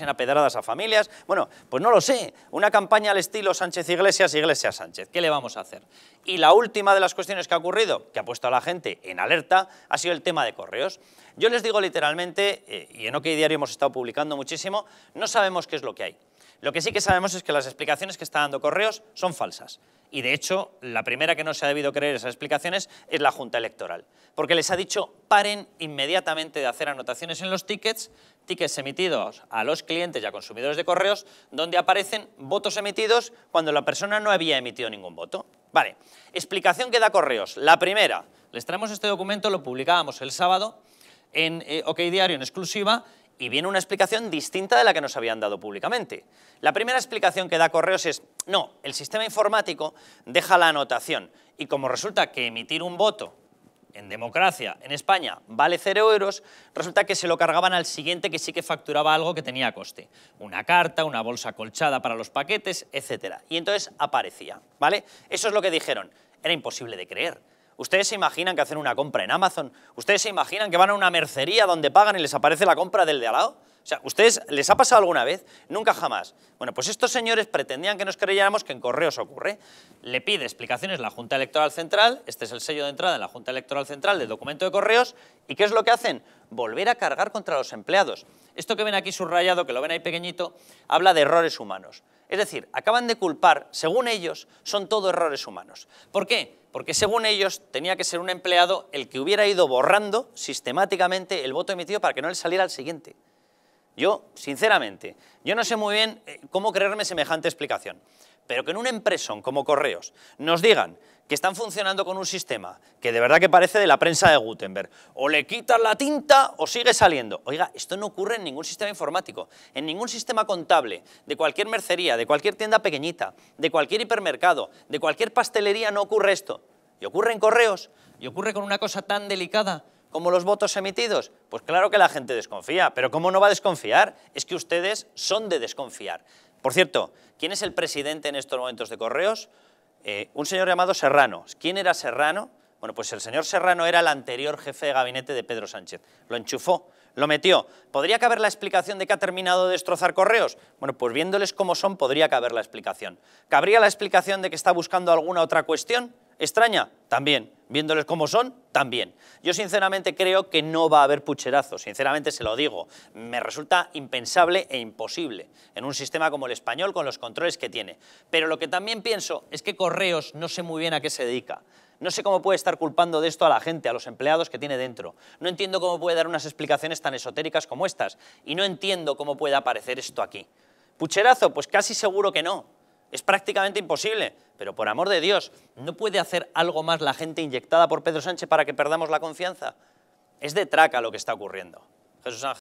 en apedradas a familias, bueno, pues no lo sé, una campaña al estilo Sánchez Iglesias, Iglesias Sánchez, ¿qué le vamos a hacer? Y la última de las cuestiones que ha ocurrido, que ha puesto a la gente en alerta, ha sido el tema de correos. Yo les digo literalmente, eh, y en OK Diario hemos estado publicando muchísimo, no sabemos qué es lo que hay. Lo que sí que sabemos es que las explicaciones que está dando Correos son falsas. Y de hecho, la primera que no se ha debido creer esas explicaciones es la Junta Electoral, porque les ha dicho paren inmediatamente de hacer anotaciones en los tickets, tickets emitidos a los clientes y a consumidores de correos, donde aparecen votos emitidos cuando la persona no había emitido ningún voto. Vale, explicación que da correos. La primera, les traemos este documento, lo publicábamos el sábado en eh, OK Diario en exclusiva y viene una explicación distinta de la que nos habían dado públicamente. La primera explicación que da Correos es, no, el sistema informático deja la anotación y como resulta que emitir un voto en democracia en España vale cero euros, resulta que se lo cargaban al siguiente que sí que facturaba algo que tenía coste. Una carta, una bolsa colchada para los paquetes, etc. Y entonces aparecía, ¿vale? Eso es lo que dijeron. Era imposible de creer ¿Ustedes se imaginan que hacen una compra en Amazon? ¿Ustedes se imaginan que van a una mercería donde pagan y les aparece la compra del de al lado? O sea, ¿ustedes les ha pasado alguna vez? Nunca jamás. Bueno, pues estos señores pretendían que nos creyéramos que en correos ocurre. Le pide explicaciones la Junta Electoral Central, este es el sello de entrada en la Junta Electoral Central del documento de correos, ¿y qué es lo que hacen? Volver a cargar contra los empleados. Esto que ven aquí subrayado, que lo ven ahí pequeñito, habla de errores humanos. Es decir, acaban de culpar, según ellos, son todo errores humanos. ¿Por qué? porque según ellos tenía que ser un empleado el que hubiera ido borrando sistemáticamente el voto emitido para que no le saliera al siguiente. Yo, sinceramente, yo no sé muy bien eh, cómo creerme semejante explicación pero que en una empresa como Correos nos digan que están funcionando con un sistema que de verdad que parece de la prensa de Gutenberg, o le quitan la tinta o sigue saliendo. Oiga, esto no ocurre en ningún sistema informático, en ningún sistema contable, de cualquier mercería, de cualquier tienda pequeñita, de cualquier hipermercado, de cualquier pastelería no ocurre esto. Y ocurre en correos, y ocurre con una cosa tan delicada como los votos emitidos? Pues claro que la gente desconfía, pero ¿cómo no va a desconfiar? Es que ustedes son de desconfiar. Por cierto, ¿quién es el presidente en estos momentos de Correos? Eh, un señor llamado Serrano. ¿Quién era Serrano? Bueno, pues el señor Serrano era el anterior jefe de gabinete de Pedro Sánchez. Lo enchufó, lo metió. ¿Podría caber la explicación de que ha terminado de destrozar correos? Bueno, pues viéndoles cómo son, podría caber la explicación. ¿Cabría la explicación de que está buscando alguna otra cuestión? ¿Extraña? También viéndoles como son, también. Yo sinceramente creo que no va a haber pucherazo. sinceramente se lo digo. Me resulta impensable e imposible en un sistema como el español con los controles que tiene. Pero lo que también pienso es que Correos no sé muy bien a qué se dedica. No sé cómo puede estar culpando de esto a la gente, a los empleados que tiene dentro. No entiendo cómo puede dar unas explicaciones tan esotéricas como estas. Y no entiendo cómo puede aparecer esto aquí. ¿Pucherazo? Pues casi seguro que no es prácticamente imposible, pero por amor de Dios, ¿no puede hacer algo más la gente inyectada por Pedro Sánchez para que perdamos la confianza? Es de traca lo que está ocurriendo.